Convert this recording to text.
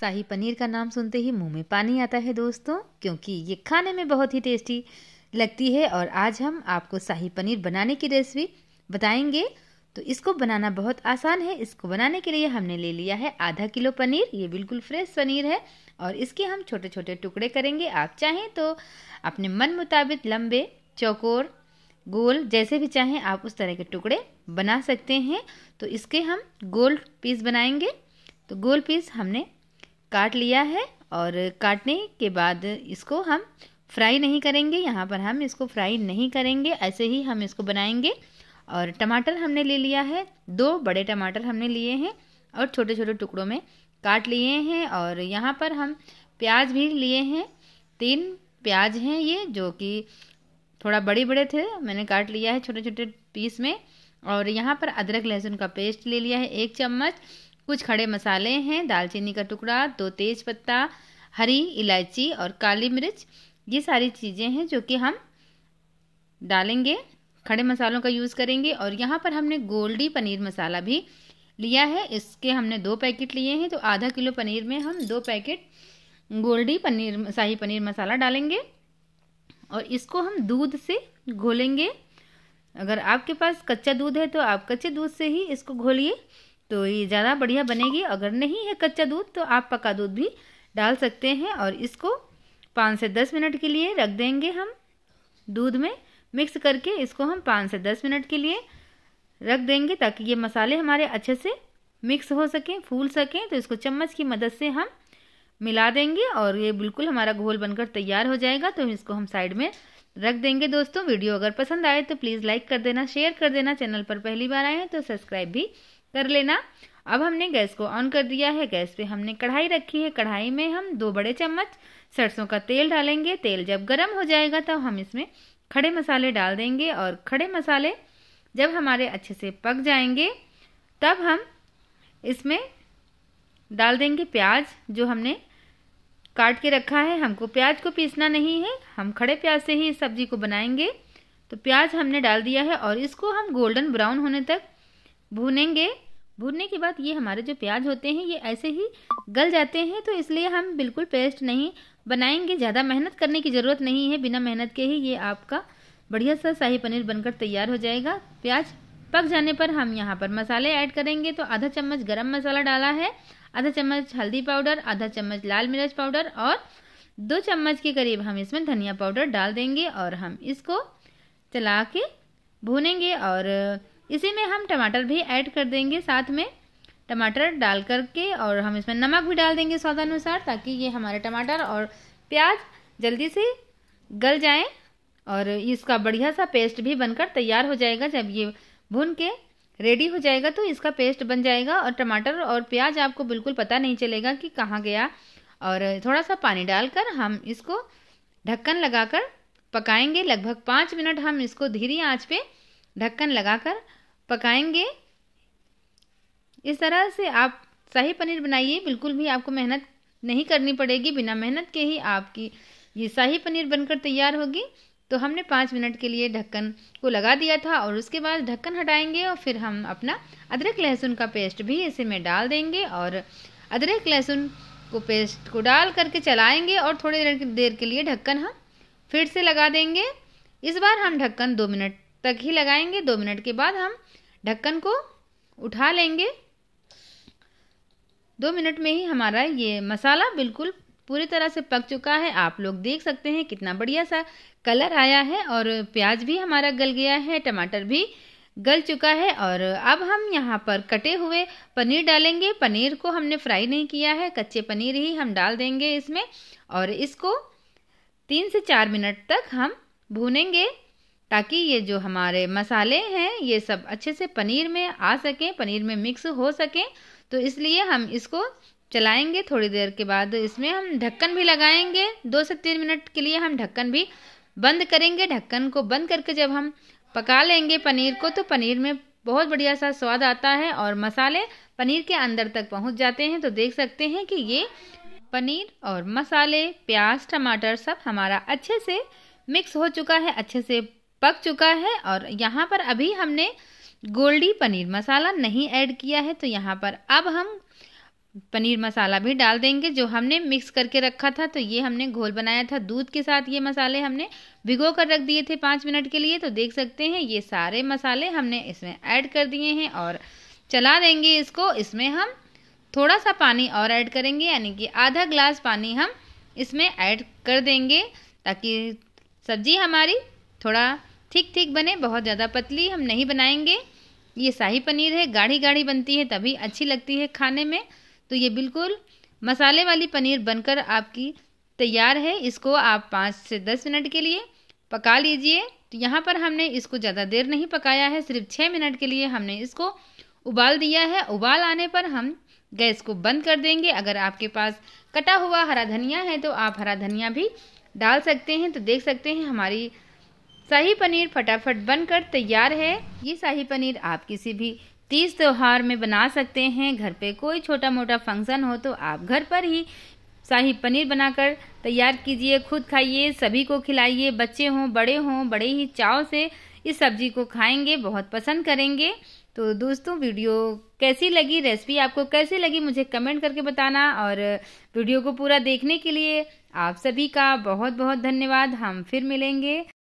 शाही पनीर का नाम सुनते ही मुंह में पानी आता है दोस्तों क्योंकि ये खाने में बहुत ही टेस्टी लगती है और आज हम आपको शाही पनीर बनाने की रेसिपी बताएंगे तो इसको बनाना बहुत आसान है इसको बनाने के लिए हमने ले लिया है आधा किलो पनीर ये बिल्कुल फ्रेश पनीर है और इसके हम छोटे छोटे टुकड़े करेंगे आप चाहें तो अपने मन मुताबिक लंबे चौकोर गोल जैसे भी चाहें आप उस तरह के टुकड़े बना सकते हैं तो इसके हम गोल पीस बनाएंगे तो गोल पीस हमने काट लिया है और काटने के बाद इसको हम फ्राई नहीं करेंगे यहाँ पर हम इसको फ्राई नहीं करेंगे ऐसे ही हम इसको बनाएंगे और टमाटर हमने ले लिया है दो बड़े टमाटर हमने लिए हैं और छोटे छोटे टुकड़ों में काट लिए हैं और यहाँ पर हम प्याज भी लिए हैं तीन प्याज हैं ये जो कि थोड़ा बड़े बड़े थे मैंने काट लिया है छोटे छोटे पीस में और यहाँ पर अदरक लहसुन का पेस्ट ले लिया है एक चम्मच कुछ खड़े मसाले हैं दालचीनी का टुकड़ा दो तेज पत्ता हरी इलायची और काली मिर्च ये सारी चीज़ें हैं जो कि हम डालेंगे खड़े मसालों का यूज़ करेंगे और यहाँ पर हमने गोल्डी पनीर मसाला भी लिया है इसके हमने दो पैकेट लिए हैं तो आधा किलो पनीर में हम दो पैकेट गोल्डी पनीर शाही पनीर मसाला डालेंगे और इसको हम दूध से घोलेंगे अगर आपके पास कच्चा दूध है तो आप कच्चे दूध से ही इसको घोलिए तो ये ज़्यादा बढ़िया बनेगी अगर नहीं है कच्चा दूध तो आप पका दूध भी डाल सकते हैं और इसको पाँच से दस मिनट के लिए रख देंगे हम दूध में मिक्स करके इसको हम पाँच से दस मिनट के लिए रख देंगे ताकि ये मसाले हमारे अच्छे से मिक्स हो सकें फूल सकें तो इसको चम्मच की मदद से हम मिला देंगे और ये बिल्कुल हमारा घोल बनकर तैयार हो जाएगा तो इसको हम साइड में रख देंगे दोस्तों वीडियो अगर पसंद आए तो प्लीज़ लाइक कर देना शेयर कर देना चैनल पर पहली बार आए हैं तो सब्सक्राइब भी कर लेना अब हमने गैस को ऑन कर दिया है गैस पे हमने कढ़ाई रखी है कढ़ाई में हम दो बड़े चम्मच सरसों का तेल डालेंगे तेल जब गर्म हो जाएगा तब तो हम इसमें खड़े मसाले डाल देंगे और खड़े मसाले जब हमारे अच्छे से पक जाएंगे तब हम इसमें डाल देंगे प्याज जो हमने काट के रखा है हमको प्याज को पीसना नहीं है हम खड़े प्याज से ही इस सब्ज़ी को बनाएंगे तो प्याज हमने डाल दिया है और इसको हम गोल्डन ब्राउन होने तक भूनेंगे भूनने के बाद ये हमारे जो प्याज होते हैं ये ऐसे ही गल जाते हैं तो इसलिए हम बिल्कुल पेस्ट नहीं बनाएंगे ज़्यादा मेहनत करने की ज़रूरत नहीं है बिना मेहनत के ही ये आपका बढ़िया सा शाही पनीर बनकर तैयार हो जाएगा प्याज पक जाने पर हम यहाँ पर मसाले ऐड करेंगे तो आधा चम्मच गरम मसाला डाला है आधा चम्मच हल्दी पाउडर आधा चम्मच लाल मिर्च पाउडर और दो चम्मच के करीब हम इसमें धनिया पाउडर डाल देंगे और हम इसको चला के भूनेंगे और इसी में हम टमाटर भी ऐड कर देंगे साथ में टमाटर डाल करके और हम इसमें नमक भी डाल देंगे स्वादानुसार ताकि ये हमारे टमाटर और प्याज जल्दी से गल जाएं और इसका बढ़िया सा पेस्ट भी बनकर तैयार हो जाएगा जब ये भून के रेडी हो जाएगा तो इसका पेस्ट बन जाएगा और टमाटर और प्याज आपको बिल्कुल पता नहीं चलेगा कि कहाँ गया और थोड़ा सा पानी डालकर हम इसको ढक्कन लगाकर पकाएंगे लगभग पाँच मिनट हम इसको धीरे आंच पे ढक्कन लगाकर पकाएंगे इस तरह से आप शाही पनीर बनाइए बिल्कुल भी आपको मेहनत नहीं करनी पड़ेगी बिना मेहनत के ही आपकी ये शाही पनीर बनकर तैयार होगी तो हमने पाँच मिनट के लिए ढक्कन को लगा दिया था और उसके बाद ढक्कन हटाएंगे और फिर हम अपना अदरक लहसुन का पेस्ट भी इसे में डाल देंगे और अदरक लहसुन को पेस्ट को डाल करके चलाएंगे और थोड़ी देर देर के लिए ढक्कन हम फिर से लगा देंगे इस बार हम ढक्कन दो मिनट तक ही लगाएंगे दो मिनट के बाद हम ढक्कन को उठा लेंगे दो मिनट में ही हमारा ये मसाला बिल्कुल पूरी तरह से पक चुका है आप लोग देख सकते हैं कितना बढ़िया सा कलर आया है और प्याज भी हमारा गल गया है टमाटर भी गल चुका है और अब हम यहाँ पर कटे हुए पनीर डालेंगे पनीर को हमने फ्राई नहीं किया है कच्चे पनीर ही हम डाल देंगे इसमें और इसको तीन से चार मिनट तक हम भूनेंगे ताकि ये जो हमारे मसाले हैं ये सब अच्छे से पनीर में आ सकें पनीर में मिक्स हो सकें तो इसलिए हम इसको चलाएंगे थोड़ी देर के बाद इसमें हम ढक्कन भी लगाएंगे दो से तीन मिनट के लिए हम ढक्कन भी बंद करेंगे ढक्कन को बंद करके जब हम पका लेंगे पनीर को तो पनीर में बहुत बढ़िया सा स्वाद आता है और मसाले पनीर के अंदर तक पहुंच जाते हैं तो देख सकते हैं कि ये पनीर और मसाले प्याज टमाटर सब हमारा अच्छे से मिक्स हो चुका है अच्छे से पक चुका है और यहाँ पर अभी हमने गोल्डी पनीर मसाला नहीं ऐड किया है तो यहाँ पर अब हम पनीर मसाला भी डाल देंगे जो हमने मिक्स करके रखा था तो ये हमने घोल बनाया था दूध के साथ ये मसाले हमने भिगो कर रख दिए थे पाँच मिनट के लिए तो देख सकते हैं ये सारे मसाले हमने इसमें ऐड कर दिए हैं और चला देंगे इसको इसमें हम थोड़ा सा पानी और ऐड करेंगे यानी कि आधा ग्लास पानी हम इसमें ऐड कर देंगे ताकि सब्जी हमारी थोड़ा ठीक ठीक बने बहुत ज़्यादा पतली हम नहीं बनाएंगे ये शाही पनीर है गाढ़ी गाढ़ी बनती है तभी अच्छी लगती है खाने में तो ये बिल्कुल मसाले वाली पनीर बनकर आपकी तैयार है इसको आप पाँच से दस मिनट के लिए पका लीजिए तो यहाँ पर हमने इसको ज़्यादा देर नहीं पकाया है सिर्फ छः मिनट के लिए हमने इसको उबाल दिया है उबाल आने पर हम गैस को बंद कर देंगे अगर आपके पास कटा हुआ हरा धनिया है तो आप हरा धनिया भी डाल सकते हैं तो देख सकते हैं हमारी शाही पनीर फटाफट बनकर तैयार है ये शाही पनीर आप किसी भी तीज त्यौहार में बना सकते हैं घर पे कोई छोटा मोटा फंक्शन हो तो आप घर पर ही शाही पनीर बनाकर तैयार कीजिए खुद खाइए सभी को खिलाइए बच्चे हों बड़े हों बड़े ही चाव से इस सब्जी को खाएंगे बहुत पसंद करेंगे तो दोस्तों वीडियो कैसी लगी रेसिपी आपको कैसी लगी मुझे कमेंट करके बताना और वीडियो को पूरा देखने के लिए आप सभी का बहुत बहुत धन्यवाद हम फिर मिलेंगे